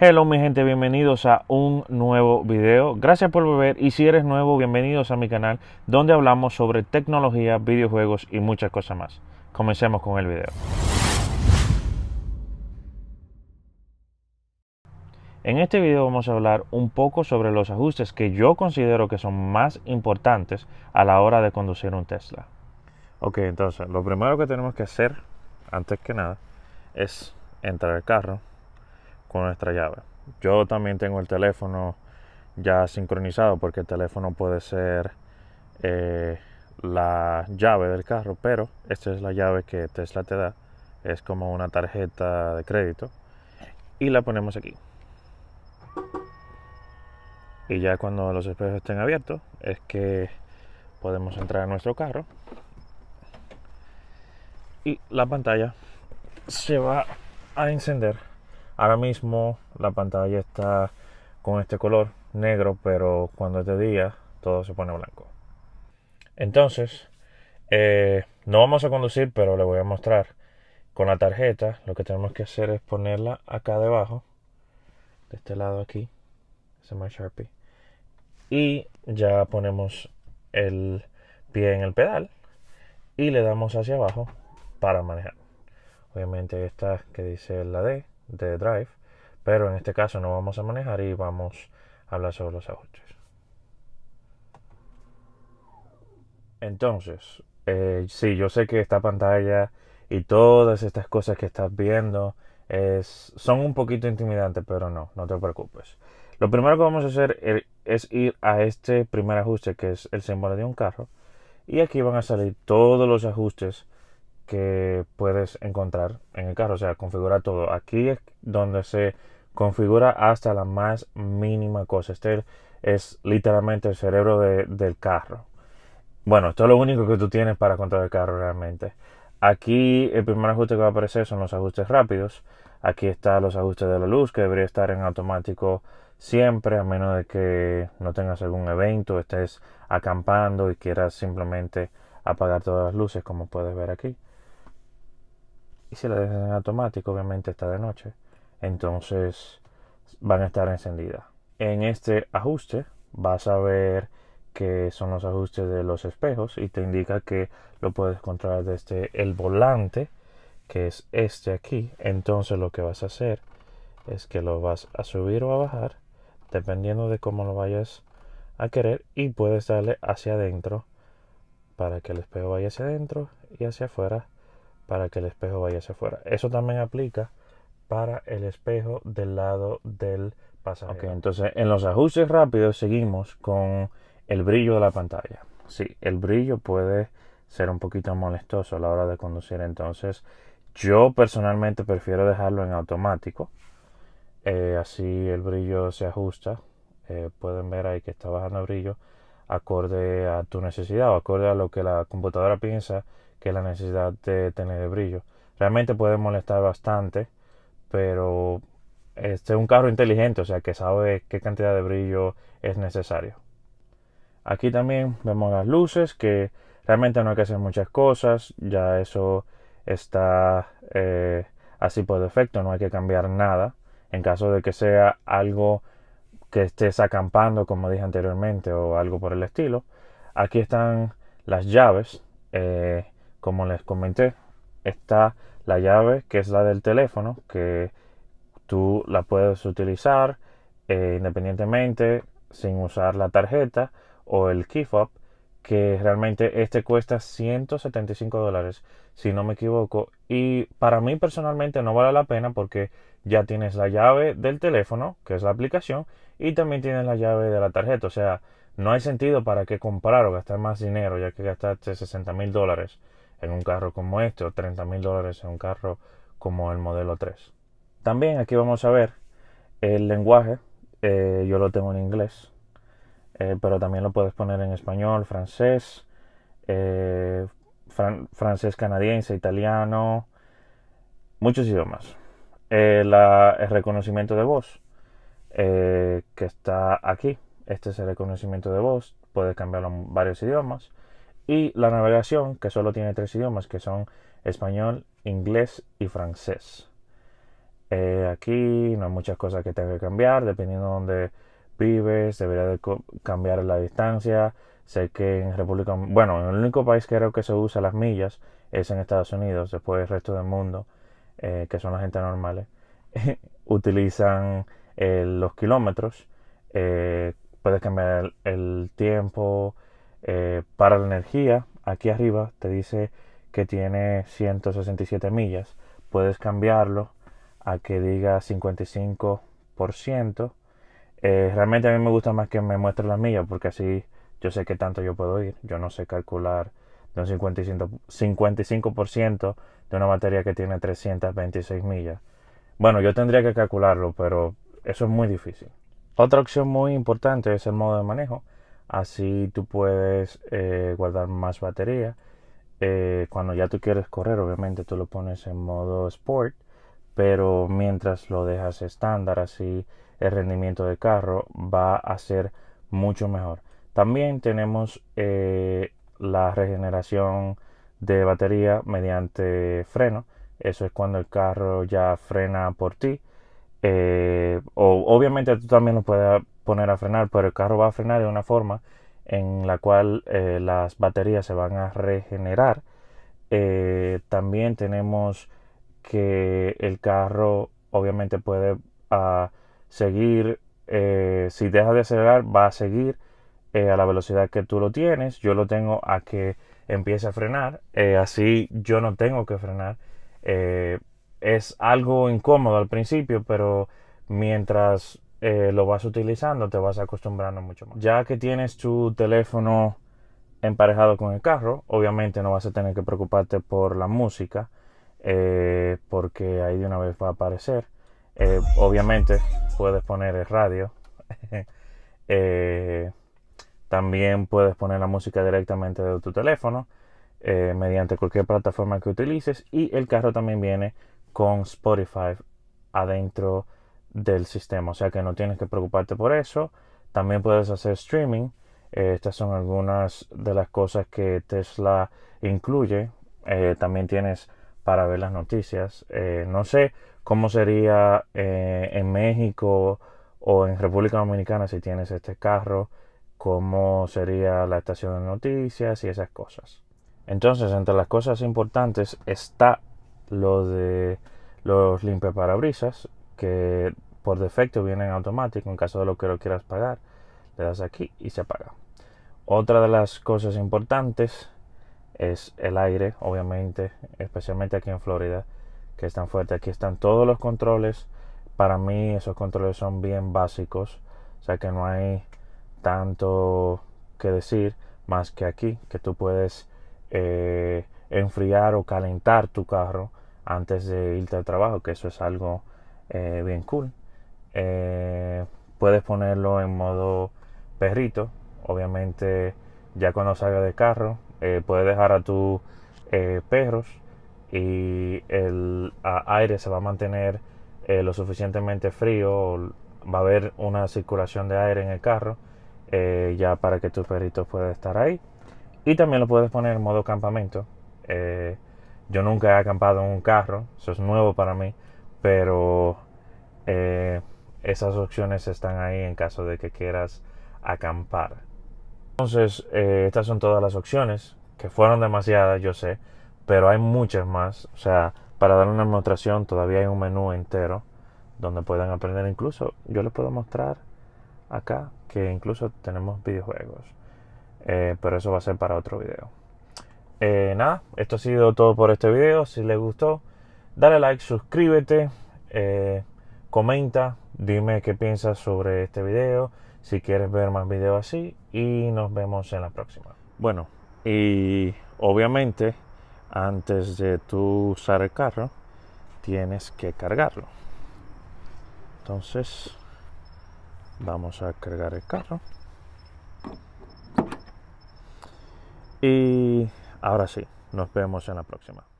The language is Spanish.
Hello mi gente, bienvenidos a un nuevo video. Gracias por volver y si eres nuevo, bienvenidos a mi canal donde hablamos sobre tecnología, videojuegos y muchas cosas más. Comencemos con el video. En este video vamos a hablar un poco sobre los ajustes que yo considero que son más importantes a la hora de conducir un Tesla. Ok, entonces lo primero que tenemos que hacer, antes que nada, es entrar al carro con nuestra llave. Yo también tengo el teléfono ya sincronizado porque el teléfono puede ser eh, la llave del carro, pero esta es la llave que Tesla te da. Es como una tarjeta de crédito. Y la ponemos aquí. Y ya cuando los espejos estén abiertos es que podemos entrar a nuestro carro. Y la pantalla se va a encender Ahora mismo la pantalla está con este color negro, pero cuando es de día todo se pone blanco. Entonces, eh, no vamos a conducir, pero le voy a mostrar con la tarjeta. Lo que tenemos que hacer es ponerla acá debajo, de este lado aquí, ese Sharpie, y ya ponemos el pie en el pedal y le damos hacia abajo para manejar. Obviamente, esta que dice la D de Drive, pero en este caso no vamos a manejar y vamos a hablar sobre los ajustes. Entonces, eh, si yo sé que esta pantalla y todas estas cosas que estás viendo es, son un poquito intimidantes, pero no, no te preocupes. Lo primero que vamos a hacer er, es ir a este primer ajuste que es el símbolo de un carro. Y aquí van a salir todos los ajustes que puedes encontrar en el carro. O sea, configurar todo. Aquí es donde se configura hasta la más mínima cosa. Este es literalmente el cerebro del carro. Bueno, esto es lo único que tú tienes para controlar el carro realmente. Aquí el primer ajuste que va a aparecer son los ajustes rápidos. Aquí están los ajustes de la luz que debería estar en automático siempre, a menos de que no tengas algún evento, estés acampando y quieras simplemente apagar todas las luces como puedes ver aquí si la dejas en automático, obviamente está de noche. Entonces van a estar encendidas. En este ajuste vas a ver que son los ajustes de los espejos y te indica que lo puedes controlar desde el volante que es este aquí entonces lo que vas a hacer es que lo vas a subir o a bajar dependiendo de cómo lo vayas a querer y puedes darle hacia adentro para que el espejo vaya hacia adentro y hacia afuera para que el espejo vaya hacia afuera. Eso también aplica para el espejo del lado del pasajero. entonces en los ajustes rápidos seguimos con el brillo de la pantalla. Sí, el brillo puede ser un poquito molestoso a la hora de conducir, entonces yo personalmente prefiero dejarlo en automático. Eh, así el brillo se ajusta. Eh, pueden ver ahí que está bajando el brillo acorde a tu necesidad o acorde a lo que la computadora piensa que es la necesidad de tener brillo. Realmente puede molestar bastante, pero este es un carro inteligente, o sea que sabe qué cantidad de brillo es necesario. Aquí también vemos las luces, que realmente no hay que hacer muchas cosas, ya eso está eh, así por defecto, no hay que cambiar nada. En caso de que sea algo que estés acampando, como dije anteriormente, o algo por el estilo. Aquí están las llaves. Eh, como les comenté, está la llave que es la del teléfono, que tú la puedes utilizar eh, independientemente sin usar la tarjeta o el key fob, que realmente este cuesta 175 dólares, si no me equivoco. Y para mí personalmente no vale la pena porque ya tienes la llave del teléfono, que es la aplicación, y también tienes la llave de la tarjeta. O sea, no hay sentido para qué comprar o gastar más dinero, ya que gastaste 60 mil dólares en un carro como este o 30 mil dólares en un carro como el modelo 3. También aquí vamos a ver el lenguaje. Eh, yo lo tengo en inglés, eh, pero también lo puedes poner en español, francés, eh, francés canadiense, italiano, muchos idiomas. Eh, la, el reconocimiento de voz eh, que está aquí. Este es el reconocimiento de voz, puedes cambiarlo en varios idiomas. Y la navegación, que solo tiene tres idiomas, que son español, inglés y francés. Eh, aquí no hay muchas cosas que tenga que cambiar, dependiendo de dónde vives, debería cambiar la distancia. Sé que en República... Bueno, el único país que creo que se usa las millas es en Estados Unidos, después el resto del mundo eh, que son la gente normales, utilizan eh, los kilómetros, eh, puedes cambiar el, tiempo para la energía. Aquí arriba te dice que tiene 167 millas, puedes cambiarlo a que diga 55%. realmente a mí me gusta más que me muestre las millas porque así yo sé qué tanto yo puedo ir, yo no sé calcular 55% de una batería que tiene 326 millas. Bueno, yo tendría que calcularlo, pero eso es muy difícil. Otra opción muy importante es el modo de manejo. Así tú puedes eh, guardar más batería. Eh, cuando ya tú quieres correr, obviamente tú lo pones en modo sport, pero mientras lo dejas estándar, así el rendimiento del carro va a ser mucho mejor. También tenemos eh, la regeneración de batería mediante freno. Eso es cuando el carro ya frena por ti. Eh, o, obviamente tú también lo puedes poner a frenar, pero el carro va a frenar de una forma en la cual eh, las baterías se van a regenerar. Eh, también tenemos que el carro obviamente puede ah, seguir, si deja de acelerar, va a seguir eh, a la velocidad que tú lo tienes, yo lo tengo a que empiece a frenar, eh, así yo no tengo que frenar. Eh, es algo incómodo al principio, pero mientras lo vas utilizando te vas acostumbrando mucho más. Ya que tienes tu teléfono emparejado con el carro, obviamente no vas a tener que preocuparte por la música, porque ahí de una vez va a aparecer. obviamente puedes poner el radio. También puedes poner la música directamente de tu teléfono eh, mediante cualquier plataforma que utilices. Y el carro también viene con Spotify adentro del sistema. O sea que no tienes que preocuparte por eso. También puedes hacer streaming. Eh, estas son algunas de las cosas que Tesla incluye. Eh, también tienes para ver las noticias. no sé cómo sería en México o en República Dominicana si tienes este carro cómo sería la estación de noticias y esas cosas. Entonces, entre las cosas importantes está lo de los limpiaparabrisas, que por defecto vienen automático en caso de lo que lo quieras pagar. Le das aquí y se apaga. Otra de las cosas importantes es el aire, obviamente, especialmente aquí en Florida, que es tan fuerte. Aquí están todos los controles. Para mí esos controles son bien básicos. O sea que no hay tanto que decir más que aquí, que tú puedes eh, enfriar o calentar tu carro antes de irte al trabajo, que eso es algo eh, bien cool. Eh, puedes ponerlo en modo perrito, obviamente ya cuando salga del carro, puedes dejar a tus perros y el aire se va a mantener lo suficientemente frío, va a haber una circulación de aire en el carro eh, ya para que tu perrito pueda estar ahí. Y también lo puedes poner en modo campamento. Eh, yo nunca he acampado en un carro, eso es nuevo para mí, pero eh, esas opciones están ahí en caso de que quieras acampar. Entonces, estas son todas las opciones, que fueron demasiadas, yo sé, pero hay muchas más. O sea, para dar una demostración todavía hay un menú entero donde pueden aprender. Incluso yo les puedo mostrar acá que incluso tenemos videojuegos. Eh, pero eso va a ser para otro video. Eh, nada, esto ha sido todo por este video. Si les gustó, dale like, suscríbete, eh, comenta, dime qué piensas sobre este video, si quieres ver más videos así y nos vemos en la próxima. Bueno, y obviamente antes de tú usar el carro, tienes que cargarlo. Entonces vamos a cargar el carro y ahora sí nos vemos en la próxima